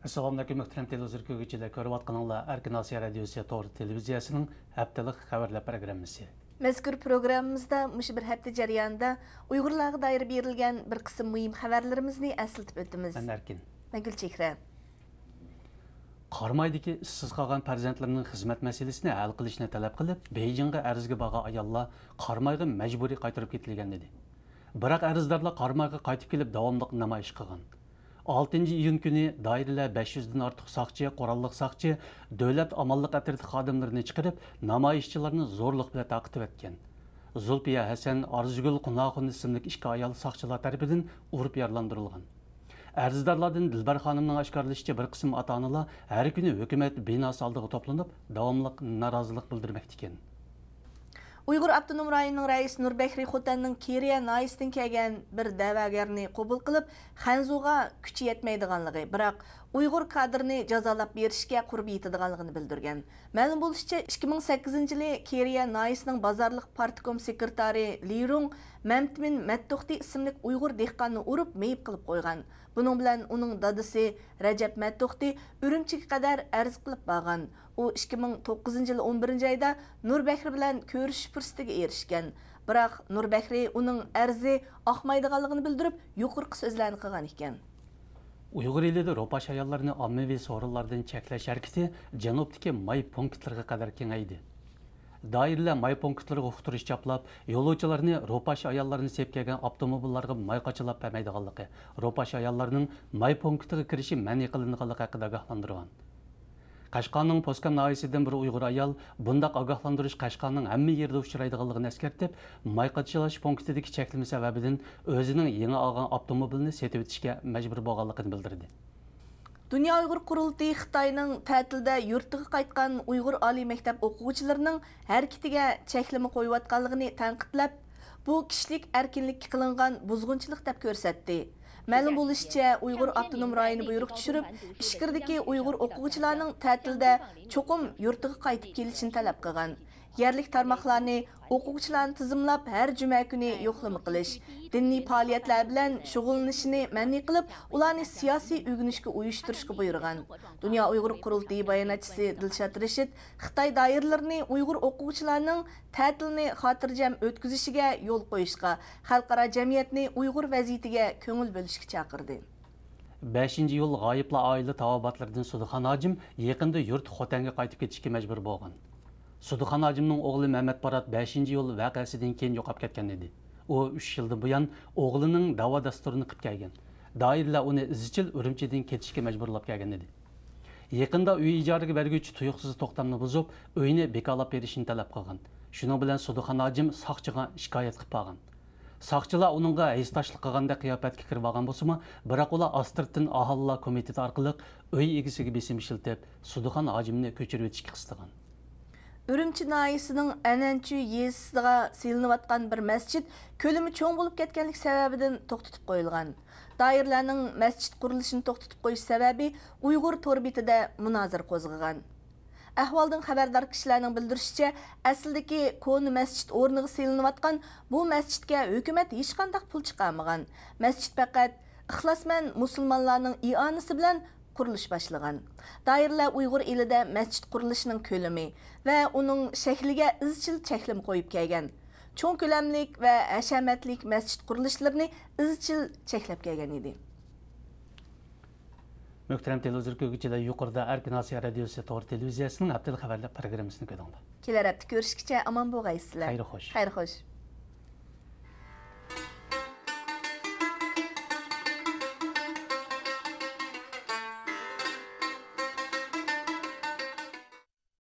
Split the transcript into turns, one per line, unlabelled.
Ассаламалейкум, мөхтәрәм телевизор күргәчләр, күреп атканыңла Әркин Асия радиосы Тор телевизиясының апталык хабарлар программасы.
Мәзкур программамызда мышы бер хәтта җарыянда уйгырларга даир бирелгән бер кысым мөһим хәбәрләребезне әсилтеп өтәбез. Мен Әркин. Мен Гөлчехрә.
Кармайдагы иссез калган фәрзәндләрнең хезмәт мәсьәлесенә хәл кылышны таләп кылып, Бейҗиңгә арызга бага аяллар Кармайга мәҗбүри кайтарып кителгән диде. Бирок арызларлар Кармайга кайтып килеп дәвамлык намаиш кылган. 6-нчы июнь көне даирелә 500дән артық сақчы, кораллык сақчы, дәүләт аманлык әтрәт хадимләрен чықырып, намаишчыларны зорлық белән тактып әткән. Зулпия Хәсән Арзүгіл Кунахун исемлек ике аялы сакчылар тарафыдан ұрып ярландырылған. Әрзіздарладың Дилбар ханымның ашкарлышчы бір қысым ата әр һәр көне хөкүмәт бинасы топланып, дәвамлык наразылык белдермәктә
Уйгур Аптыным райының райыс Нұрбәкри Хотанның Керия Найстың кәген бір дәвәгеріне қобыл қылып, Хәнзуға күчі етмейдіғанлығы, бірақ uyg'ur kadrni jazolab berishga qurbi yetadiganligini bildirgan ma'lum bo'lishicha 2008 yili keriya naisining базарлық partkom sekretari lirung mamtmin mattuxti ismli uyg'ur dehqonni urib мейіп qilib қойған. Бұның bilan uning дадысы rajab mattuxti urumchiga қадар әріз қылып баған. u 2009 yili 11 айда nurbahri bilan ko'rishish fursatiga erishgan biroq nurbahri uning arzi oqmaydiganligini bildirib yuqorqi so'zlarni qilgan
Uyghur еліде ропа шаяларыны аммеви сорылардың чәкләш әркісі Джаноптике май пунктларға қадар кеңайды. Дайырлі май пунктларға ұқтырыш чаплап, елучыларыны ропаш шаяларыны сепкеген автомобиларға май қачылап пәмейді қалықы. Ропаш шаяларының май пунктларға кіріші мәне қылынығалық әқідағы андырған. Қашқаның Поскам наайсиден бір ұйғыр аял бұндақ ағахландырыш Қашқаның әмі ерді ұшырайдығалығын әскерттеп, майқатшылаш пунктедегі чәклімі сәбәбіден өзінің еңі алған автомобиліні сетіп өтішке мәжбүр болғалығын білдірді.
Дүния ұйғыр құрылты Қытайның тәтілді юрттығы қайтқан ұйғыр али мектеп оқуғычыларының әркетіге чәклімі қойуатқалығыны тәнқітләп, бұл кішілік әркенлікке қылынған бұзғыншылық деп көрсетті. Мәлім болышча Уйғур автоном районы бұйрық түшіріп, ішкірдікі Уйғур оқуғычыларының тәтілді чоқым юртығы қайтып келішін тәләп қыған. Yerlik tarmoqlarni o'quvchilarni tizimlab har juma kuni yo'qlama qilish, diniy faoliyatlar bilan shug'ullanishni manni qilib, ularni siyosiy o'rganishga uyushtirishga buyurgan. Dunyo Uyg'ur qurultiyi bayonotchisi Dilshod Rashid Xitoy doiralarini Uyg'ur o'quvchilarining ta'tilni xotirjam o'tkazishiga yo'l qo'yishga, xalqaro jamiyatni Uyg'ur vaziyatiga ko'ngil bo'lish qilishga chaqirdi
beshinchi yil g'oyiblar oila tavobatlaridan sudixon hojim yaqinda yurt xotanga qaytib ketishga majbur bo'lgan sudixon hojimning o'g'li mamat parot beshinchi yil voqeasidan keyin yo'qolib ketgan edi u uch yildan buyon o'g'lining davo dasturini qilib kelgan doirlar uni izchil urumchidan ketishga majburlab kelgan edi yaqinda uy ijaraga berguvchi tuyuqsiz to'xtamni buzib uyni bekorlab berishini talab qilgan shuning bilan sudixon hojim soqchiga shikoyat qilib qolgan Сақчыла оныңға әйісташлық қағанда қияпәтке кіріп баған босыма, бірақ ола Астыртын Ахалла комитеті арқылық өй егісігі бесім Судыған ажиміне көчір өтішке қыстыған.
Үрімчі найысының әнәнчі есісіға селініп атқан бір мәсчит көлімі чоң болып кеткенлік сәбәбіден тоқтытып қойылған. Дайырланың мәсчит құрылышын тоқтытып қойыш сәбәбі ұйғыр торбетіде мұназыр қозғыған. ahvoldan xabardor kishilarning bildirishicha aslidagi koni masjid o'rniga selinayotgan bu masjidga hukumat hech qanday pul chiqarmagan masjid faqat ixlosman musulmonlarning ionisi bilan qurilish boshlagan doirlar uyg'ur elida masjid qurilishining ko'lami va uning shakliga izchil chaklim qo'yib kelgan cho'ng ko'lamlik va hashamatlik masjid qurilishlarini izchil cheklab kelgan edi
Möhterem televizor kögüçüde yukarıda Erkin Asya Radyosu Tor Televiziyasının Abdül Haberli programını gördüm.
Keler hafta görüşkice aman boğaysılar. Hayır hoş. Hayır hoş.